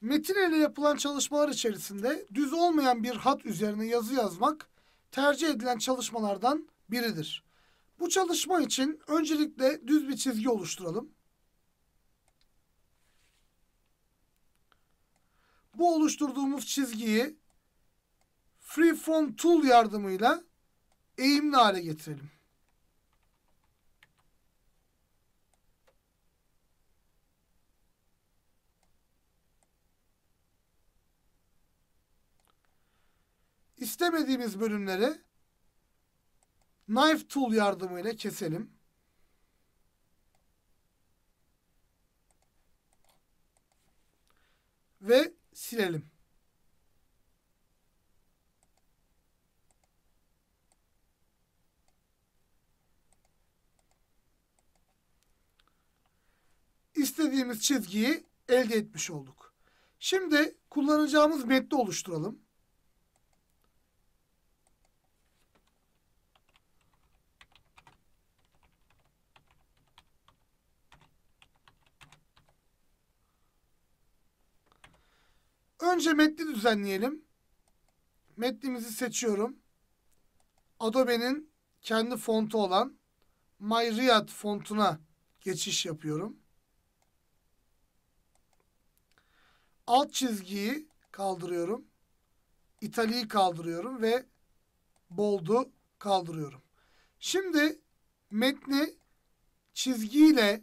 Metin ele yapılan çalışmalar içerisinde düz olmayan bir hat üzerine yazı yazmak tercih edilen çalışmalardan biridir. Bu çalışma için öncelikle düz bir çizgi oluşturalım. Bu oluşturduğumuz çizgiyi Freeform Tool yardımıyla eğimli hale getirelim. istemediğimiz bölümleri knife tool yardımıyla keselim. Ve silelim. İstediğimiz çizgiyi elde etmiş olduk. Şimdi kullanacağımız metni oluşturalım. Önce metni düzenleyelim. Metnimizi seçiyorum. Adobe'nin kendi fontu olan MyRiad fontuna geçiş yapıyorum. Alt çizgiyi kaldırıyorum. İtaliyi kaldırıyorum ve bold'u kaldırıyorum. Şimdi metni çizgiyle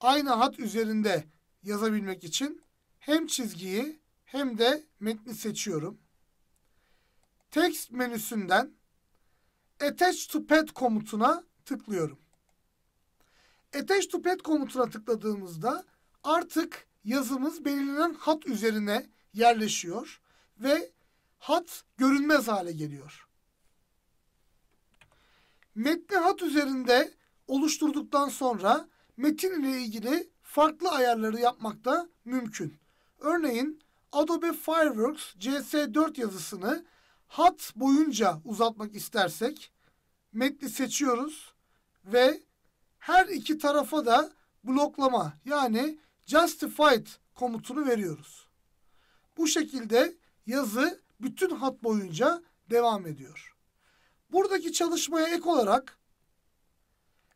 aynı hat üzerinde yazabilmek için hem çizgiyi hem de metni seçiyorum. Text menüsünden Attach to Pad komutuna tıklıyorum. Attach to Pad komutuna tıkladığımızda artık yazımız belirlenen hat üzerine yerleşiyor ve hat görünmez hale geliyor. Metni hat üzerinde oluşturduktan sonra metin ile ilgili farklı ayarları yapmak da mümkün. Örneğin Adobe Fireworks CS4 yazısını hat boyunca uzatmak istersek metni seçiyoruz ve her iki tarafa da bloklama yani justified komutunu veriyoruz. Bu şekilde yazı bütün hat boyunca devam ediyor. Buradaki çalışmaya ek olarak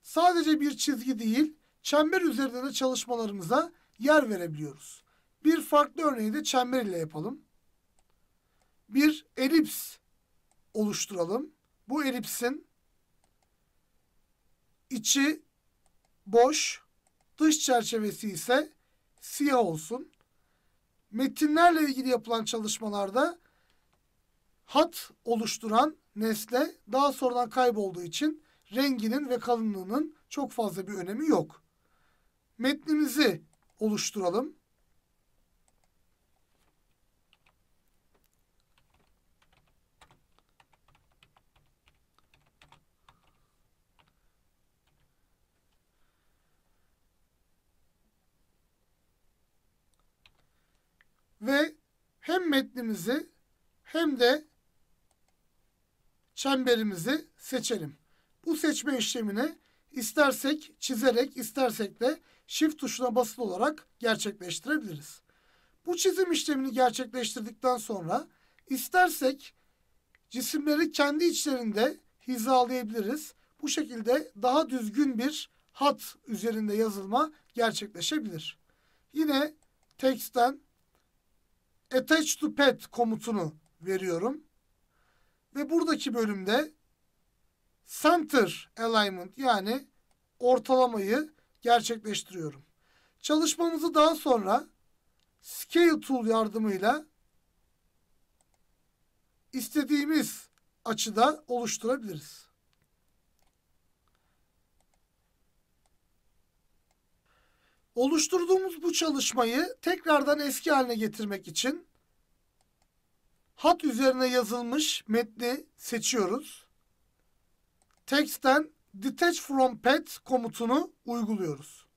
sadece bir çizgi değil, çember üzerinde de çalışmalarımıza yer verebiliyoruz. Bir farklı örneği de çember ile yapalım. Bir elips oluşturalım. Bu elipsin içi boş, dış çerçevesi ise siyah olsun. Metinlerle ilgili yapılan çalışmalarda hat oluşturan nesne daha sonradan kaybolduğu için renginin ve kalınlığının çok fazla bir önemi yok. Metnimizi oluşturalım. ve hem metnimizi hem de çemberimizi seçelim. Bu seçme işlemini istersek çizerek istersek de shift tuşuna basılı olarak gerçekleştirebiliriz. Bu çizim işlemini gerçekleştirdikten sonra istersek cisimleri kendi içlerinde hizalayabiliriz. Bu şekilde daha düzgün bir hat üzerinde yazılma gerçekleşebilir. Yine teksten attach to pet komutunu veriyorum. Ve buradaki bölümde center alignment yani ortalamayı gerçekleştiriyorum. Çalışmamızı daha sonra scale tool yardımıyla istediğimiz açıda oluşturabiliriz. Oluşturduğumuz bu çalışmayı tekrardan eski haline getirmek için hat üzerine yazılmış metni seçiyoruz. Text'ten detach from pet komutunu uyguluyoruz.